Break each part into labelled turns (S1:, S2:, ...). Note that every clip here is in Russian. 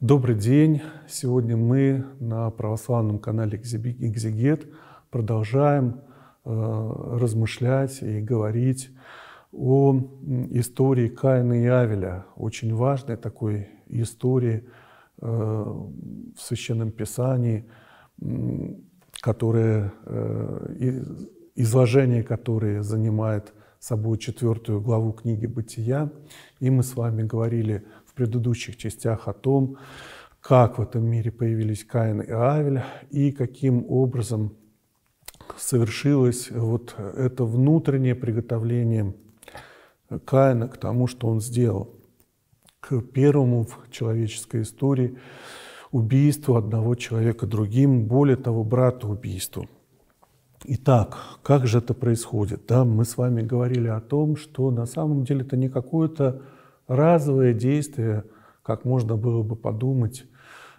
S1: Добрый день! Сегодня мы на православном канале «Экзегет» продолжаем э, размышлять и говорить о истории Каина и Авеля, очень важной такой истории э, в Священном Писании, которая, э, изложение которой занимает собой четвертую главу книги «Бытия». И мы с вами говорили о предыдущих частях о том, как в этом мире появились Каин и Авель и каким образом совершилось вот это внутреннее приготовление Каина к тому, что он сделал, к первому в человеческой истории убийству одного человека другим, более того, брата убийству. Итак, как же это происходит? Да, мы с вами говорили о том, что на самом деле это не какое-то разовое действие, как можно было бы подумать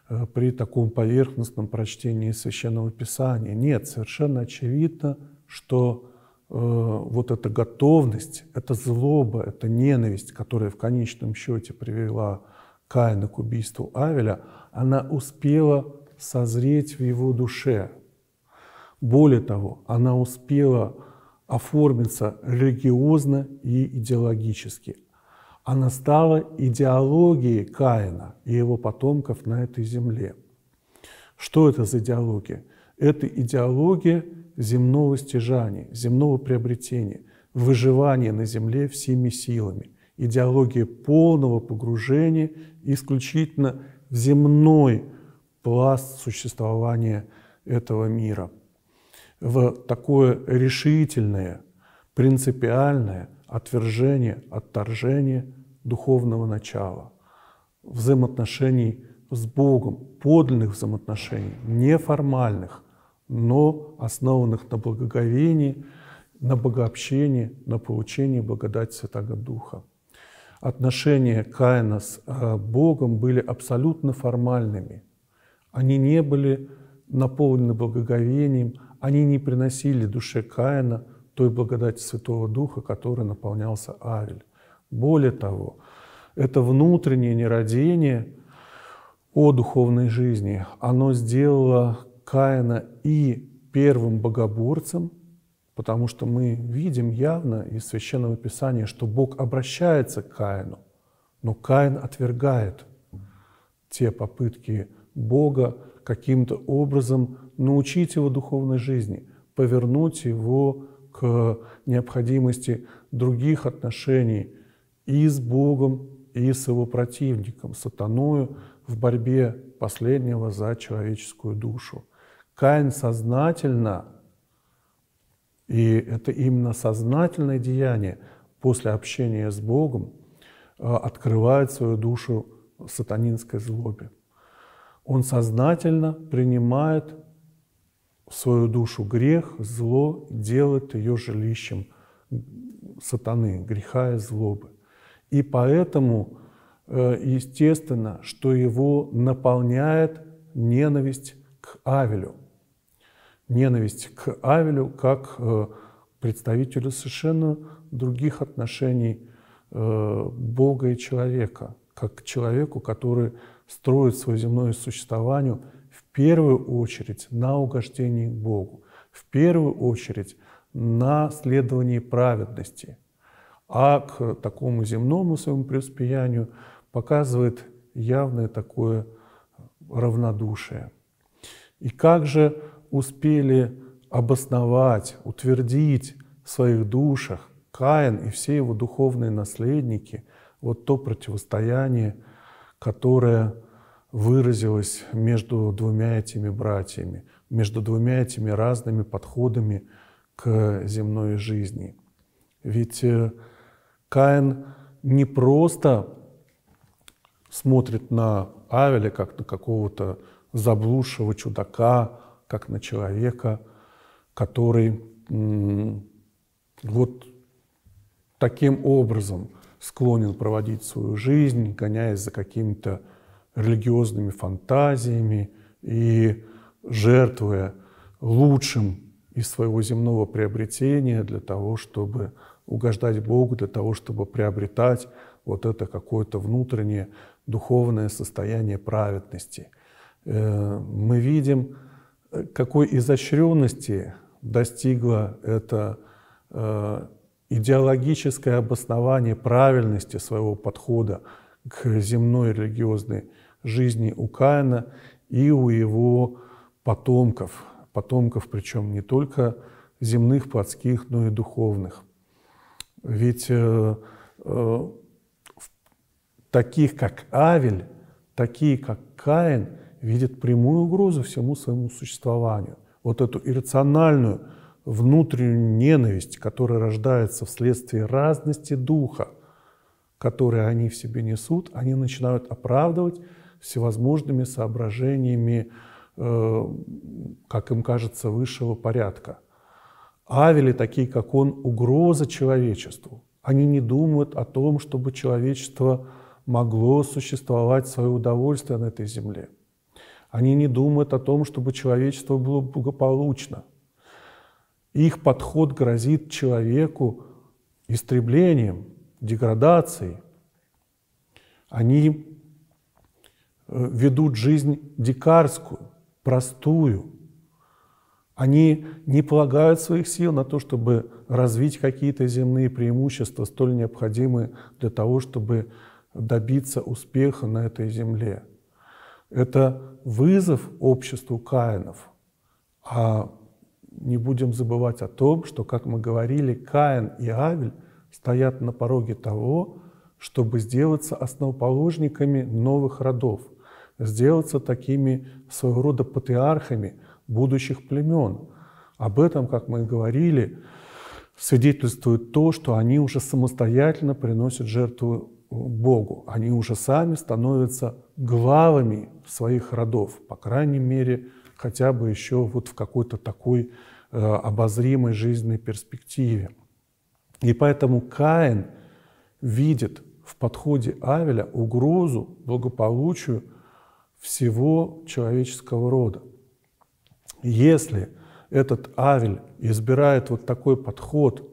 S1: э, при таком поверхностном прочтении священного писания. Нет, совершенно очевидно, что э, вот эта готовность, эта злоба, эта ненависть, которая в конечном счете привела Каина к убийству Авеля, она успела созреть в его душе. Более того, она успела оформиться религиозно и идеологически. Она стала идеологией Каина и его потомков на этой земле. Что это за идеология? Это идеология земного стяжания, земного приобретения, выживания на земле всеми силами, идеология полного погружения исключительно в земной пласт существования этого мира, в такое решительное, принципиальное – отвержение, отторжение духовного начала, взаимоотношений с Богом, подлинных взаимоотношений, неформальных, но основанных на благоговении, на богообщении, на получении благодати Святого Духа. Отношения Каина с э, Богом были абсолютно формальными. Они не были наполнены благоговением, они не приносили душе Каина – той благодати Святого Духа, которой наполнялся Авель. Более того, это внутреннее нерадение о духовной жизни, оно сделало Каина и первым богоборцем, потому что мы видим явно из Священного Писания, что Бог обращается к Каину, но Каин отвергает те попытки Бога каким-то образом научить его духовной жизни, повернуть его необходимости других отношений и с Богом, и с его противником, сатаною, в борьбе последнего за человеческую душу. Каин сознательно, и это именно сознательное деяние после общения с Богом, э, открывает свою душу сатанинской злобе. Он сознательно принимает в свою душу грех, зло делает ее жилищем сатаны, греха и злобы. И поэтому, э, естественно, что его наполняет ненависть к Авелю. Ненависть к Авелю как э, представителю совершенно других отношений э, Бога и человека, как к человеку, который строит свое земное существование – первую очередь на угождении Богу, в первую очередь на следовании праведности. А к такому земному своему преуспеянию показывает явное такое равнодушие. И как же успели обосновать, утвердить в своих душах Каин и все его духовные наследники вот то противостояние, которое выразилось между двумя этими братьями, между двумя этими разными подходами к земной жизни. Ведь э, Каин не просто смотрит на Авеля как на какого-то заблудшего чудака, как на человека, который вот таким образом склонен проводить свою жизнь, гоняясь за какими-то религиозными фантазиями и жертвуя лучшим из своего земного приобретения для того, чтобы угождать Богу, для того, чтобы приобретать вот это какое-то внутреннее духовное состояние праведности. Э, мы видим, какой изощренности достигло это э, идеологическое обоснование правильности своего подхода к земной религиозной жизни у Каина и у его потомков, потомков причем не только земных, плотских, но и духовных. Ведь э, э, таких, как Авель, такие, как Каин, видят прямую угрозу всему своему существованию. Вот эту иррациональную внутреннюю ненависть, которая рождается вследствие разности духа, которые они в себе несут, они начинают оправдывать всевозможными соображениями, э, как им кажется, высшего порядка. Авели, такие как он, угроза человечеству. Они не думают о том, чтобы человечество могло существовать свое удовольствие на этой земле. Они не думают о том, чтобы человечество было благополучно. Их подход грозит человеку истреблением, деградацией. Они Э, ведут жизнь дикарскую, простую. Они не полагают своих сил на то, чтобы развить какие-то земные преимущества, столь необходимые для того, чтобы добиться успеха на этой земле. Это вызов обществу Каинов. А не будем забывать о том, что, как мы говорили, Каин и Авель стоят на пороге того, чтобы сделаться основоположниками новых родов – сделаться такими своего рода патриархами будущих племен. Об этом, как мы и говорили, свидетельствует то, что они уже самостоятельно приносят жертву Богу. Они уже сами становятся главами своих родов, по крайней мере, хотя бы еще вот в какой-то такой э, обозримой жизненной перспективе. И поэтому Каин видит в подходе Авеля угрозу благополучию всего человеческого рода. Если этот Авель избирает вот такой подход,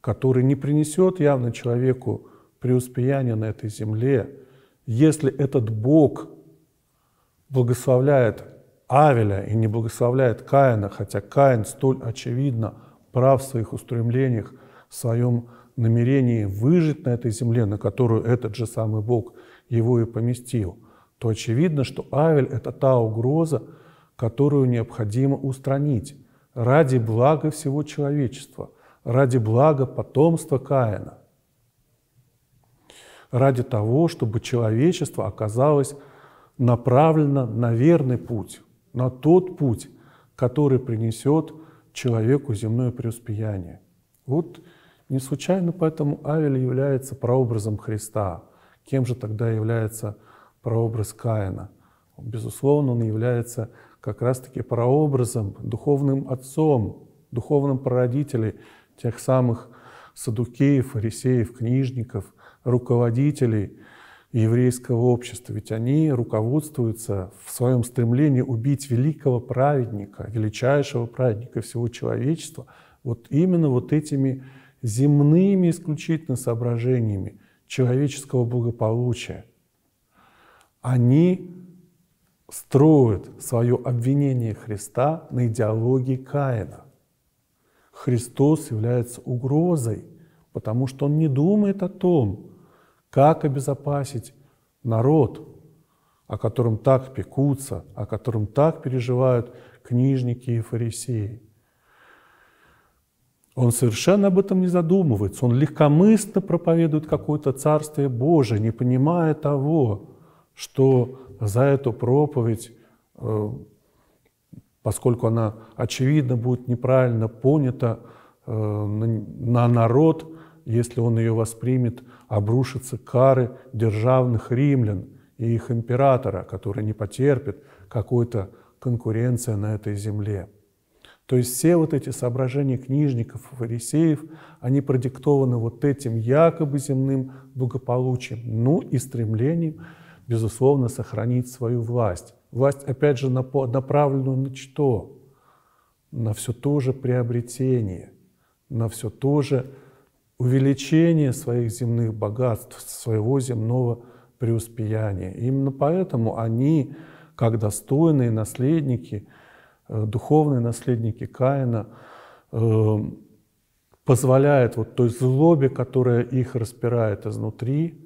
S1: который не принесет явно человеку преуспеяния на этой земле, если этот Бог благословляет Авеля и не благословляет Каина, хотя Каин столь очевидно прав в своих устремлениях, в своем намерении выжить на этой земле, на которую этот же самый Бог его и поместил – то очевидно, что Авель – это та угроза, которую необходимо устранить ради блага всего человечества, ради блага потомства Каина, ради того, чтобы человечество оказалось направлено на верный путь, на тот путь, который принесет человеку земное преуспеяние. Вот не случайно поэтому Авель является прообразом Христа. Кем же тогда является Христа? прообраз Каина. Безусловно, он является как раз-таки прообразом, духовным отцом, духовным прародителем тех самых садукеев, фарисеев, книжников, руководителей еврейского общества. Ведь они руководствуются в своем стремлении убить великого праведника, величайшего праведника всего человечества, вот именно вот этими земными исключительно соображениями человеческого благополучия – они строят свое обвинение Христа на идеологии Каина. Христос является угрозой, потому что он не думает о том, как обезопасить народ, о котором так пекутся, о котором так переживают книжники и фарисеи. Он совершенно об этом не задумывается, он легкомысленно проповедует какое-то Царствие Божие, не понимая того, что за эту проповедь, э, поскольку она, очевидно, будет неправильно понята э, на народ, если он ее воспримет, обрушатся кары державных римлян и их императора, который не потерпит какой-то конкуренции на этой земле. То есть все вот эти соображения книжников и фарисеев, они продиктованы вот этим якобы земным благополучием, ну и стремлением безусловно, сохранить свою власть. Власть, опять же, направленную на что? На все то же приобретение, на все то же увеличение своих земных богатств, своего земного преуспеяния. именно поэтому они, как достойные наследники, э, духовные наследники Каина, э, позволяют вот той злобе, которая их распирает изнутри,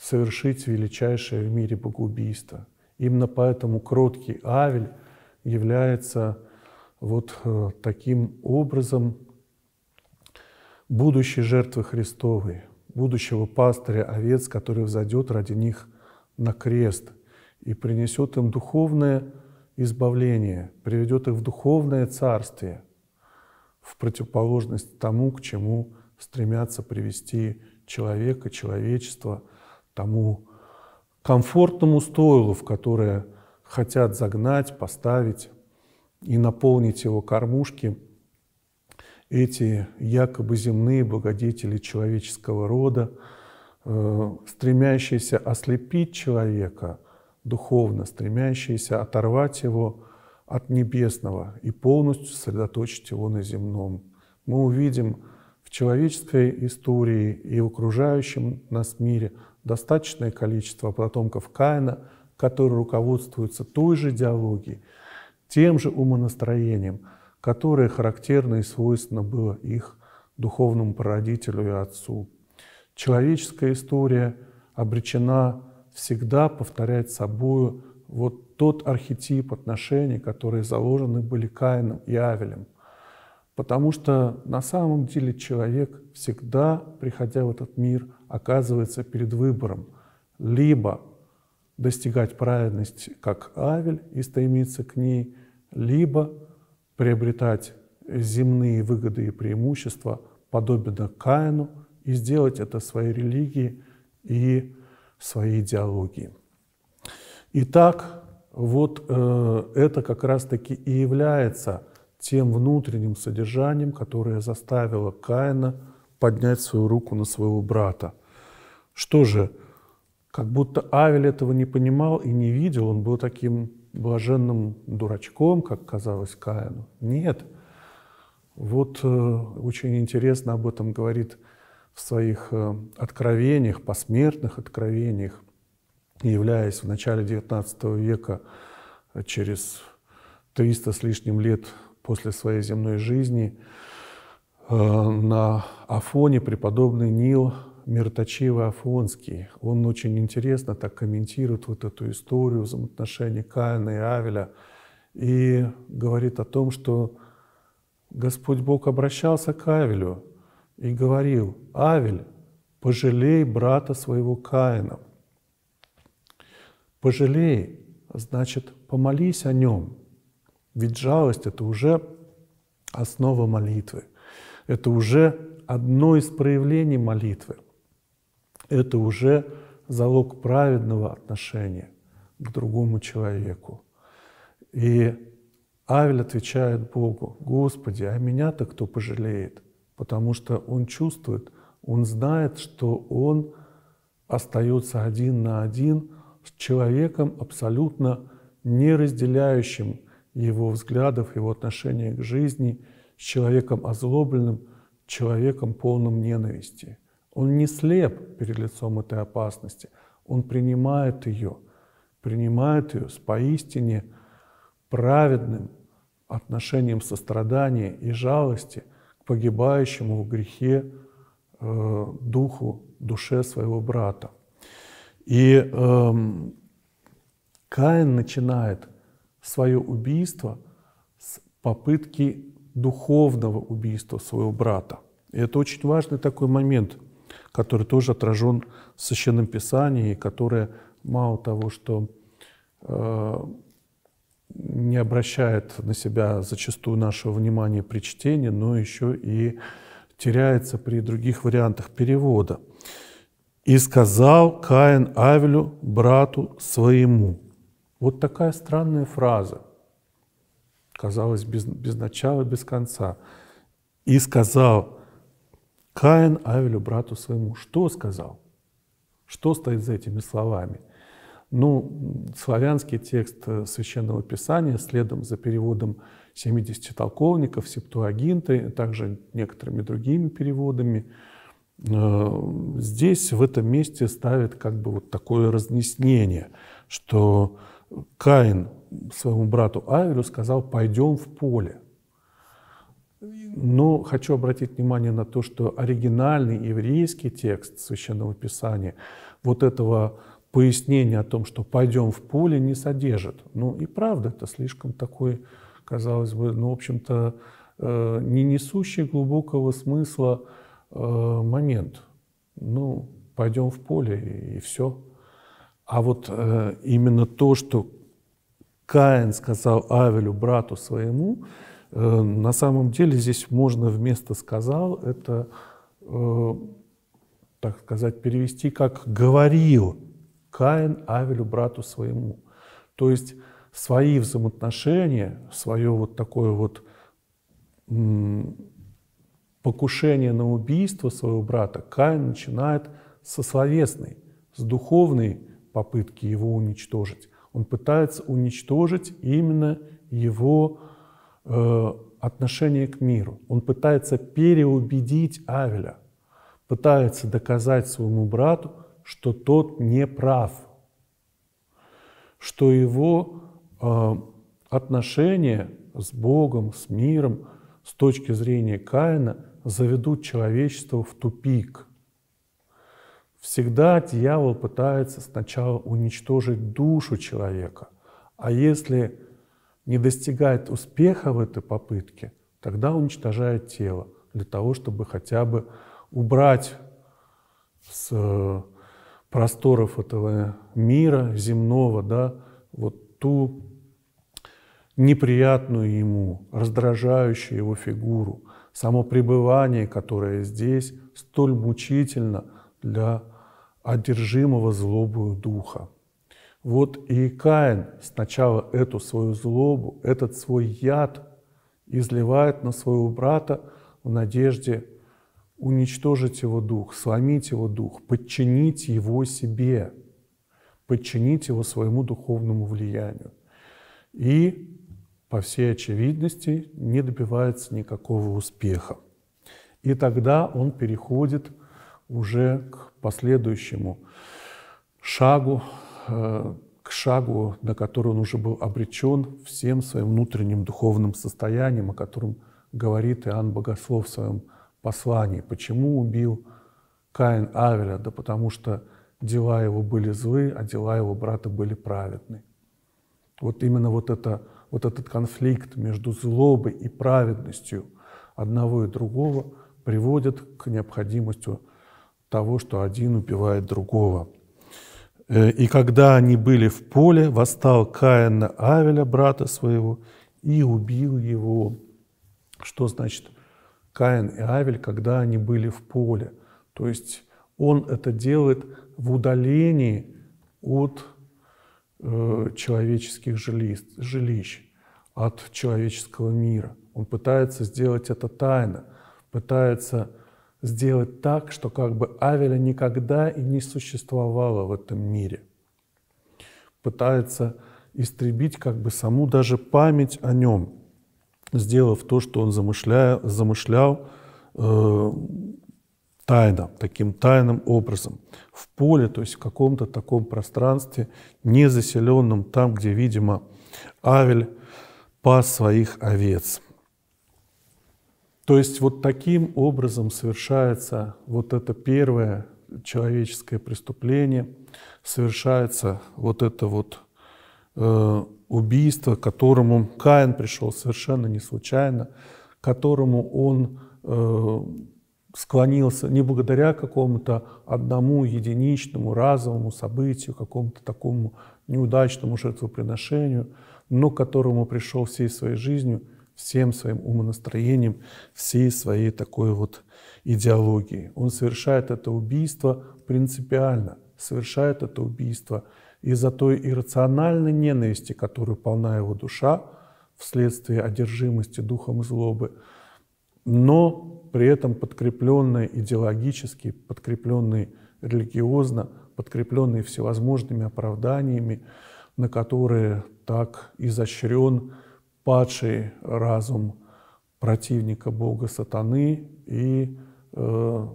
S1: совершить величайшее в мире богоубийство. Именно поэтому кроткий Авель является вот э, таким образом будущей жертвы Христовой, будущего пастыря овец, который взойдет ради них на крест и принесет им духовное избавление, приведет их в духовное царствие, в противоположность тому, к чему стремятся привести человека, человечество – тому комфортному стойлу, в которое хотят загнать, поставить и наполнить его кормушки эти якобы земные благодетели человеческого рода, э, стремящиеся ослепить человека духовно, стремящиеся оторвать его от небесного и полностью сосредоточить его на земном. Мы увидим в человеческой истории и в окружающем нас мире – достаточное количество потомков Каина, которые руководствуются той же идеологией, тем же умонастроением, которое характерно и свойственно было их духовному прародителю и отцу. Человеческая история обречена всегда повторять собою вот тот архетип отношений, которые заложены были Каином и Авелем. Потому что на самом деле человек всегда, приходя в этот мир, оказывается перед выбором либо достигать праведности, как Авель, и стремиться к ней, либо приобретать земные выгоды и преимущества, подобно Каину, и сделать это своей религией и своей идеологией. Итак, вот э, это как раз-таки и является тем внутренним содержанием, которое заставило Каина поднять свою руку на своего брата. Что же, как будто Авель этого не понимал и не видел, он был таким блаженным дурачком, как казалось Каину. Нет. Вот э, очень интересно об этом говорит в своих э, откровениях, посмертных откровениях, являясь в начале XIX века э, через 300 с лишним лет после своей земной жизни – Э, на Афоне преподобный Нил Миртачева Афонский. Он очень интересно так комментирует вот эту историю взаимоотношений Каина и Авеля и говорит о том, что Господь Бог обращался к Авелю и говорил, «Авель, пожалей брата своего Каина». «Пожалей» значит «помолись о нем», ведь жалость — это уже основа молитвы – это уже одно из проявлений молитвы. Это уже залог праведного отношения к другому человеку. И Авель отвечает Богу, «Господи, а меня-то кто пожалеет?» Потому что он чувствует, он знает, что он остается один на один с человеком, абсолютно не разделяющим его взглядов, его отношения к жизни – с человеком озлобленным, человеком полным ненависти. Он не слеп перед лицом этой опасности, он принимает ее, принимает ее с поистине праведным отношением сострадания и жалости к погибающему в грехе э, духу, душе своего брата. И э, Каин начинает свое убийство с попытки духовного убийства своего брата. И это очень важный такой момент, который тоже отражен в Священном Писании, которое мало того, что э, не обращает на себя зачастую нашего внимания при чтении, но еще и теряется при других вариантах перевода. «И сказал Каин Авелю, брату своему». Вот такая странная фраза казалось, без, без начала, без конца. И сказал Каин Авелю, брату своему, что сказал? Что стоит за этими словами? Ну, славянский текст э, Священного Писания, следом за переводом 70 толковников, септуагинты, также некоторыми другими переводами, э, здесь, в этом месте ставит как бы вот такое разъяснение, что Каин своему брату Авелю сказал, пойдем в поле. Но хочу обратить внимание на то, что оригинальный еврейский текст Священного Писания вот этого пояснения о том, что пойдем в поле, не содержит. Ну и правда, это слишком такой, казалось бы, ну, в общем-то, э, не несущий глубокого смысла э, момент. Ну, пойдем в поле и, все. А вот э, именно то, что Каин сказал Авелю, брату своему, э, на самом деле здесь можно вместо «сказал» это, э, так сказать, перевести как «говорил Каин Авелю, брату своему». То есть свои взаимоотношения, свое вот такое вот покушение на убийство своего брата Каин начинает со словесной, с духовной попытки его уничтожить. Он пытается уничтожить именно его э, отношение к миру. Он пытается переубедить Авеля, пытается доказать своему брату, что тот не прав, что его э, отношения с Богом, с миром, с точки зрения Каина, заведут человечество в тупик – Всегда дьявол пытается сначала уничтожить душу человека, а если не достигает успеха в этой попытке, тогда уничтожает тело для того, чтобы хотя бы убрать с э, просторов этого мира земного, да, вот ту неприятную ему, раздражающую его фигуру, само пребывание, которое здесь столь мучительно – для одержимого злобою духа. Вот и Каин сначала эту свою злобу, этот свой яд изливает на своего брата в надежде уничтожить его дух, сломить его дух, подчинить его себе, подчинить его своему духовному влиянию. И, по всей очевидности, не добивается никакого успеха. И тогда он переходит уже к последующему шагу, э, к шагу, на который он уже был обречен всем своим внутренним духовным состоянием, о котором говорит Иоанн Богослов в своем послании. Почему убил Каин Авеля? Да потому что дела его были злы, а дела его брата были праведны. Вот именно вот, это, вот этот конфликт между злобой и праведностью одного и другого приводит к необходимости того, что один убивает другого. Э, «И когда они были в поле, восстал Каин на Авеля, брата своего, и убил его». Что значит Каин и Авель, когда они были в поле? То есть он это делает в удалении от э, человеческих жилищ, жилищ, от человеческого мира. Он пытается сделать это тайно, пытается сделать так, что как бы Авеля никогда и не существовало в этом мире. Пытается истребить как бы саму даже память о нем, сделав то, что он замышляя, замышлял э, тайно, таким тайным образом, в поле, то есть в каком-то таком пространстве, не заселенном там, где, видимо, Авель пас своих овец – то есть вот таким образом совершается вот это первое человеческое преступление, совершается вот это вот э, убийство, к которому Каин пришел совершенно не случайно, к которому он э, склонился не благодаря какому-то одному единичному разовому событию, какому-то такому неудачному жертвоприношению, но к которому пришел всей своей жизнью – всем своим умонастроением, всей своей такой вот идеологией. Он совершает это убийство принципиально, совершает это убийство из-за той иррациональной ненависти, которую полна его душа вследствие одержимости духом злобы, но при этом подкрепленной идеологически, подкрепленной религиозно, подкрепленной всевозможными оправданиями, на которые так изощрен падший разум противника Бога сатаны и э,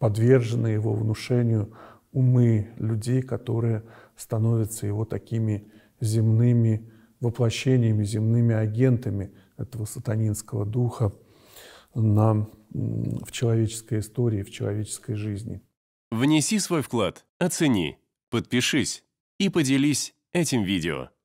S1: подвержены его внушению умы людей, которые становятся его такими земными воплощениями, земными агентами этого сатанинского духа на, в человеческой истории, в человеческой жизни. Внеси свой вклад, оцени, подпишись и поделись этим видео.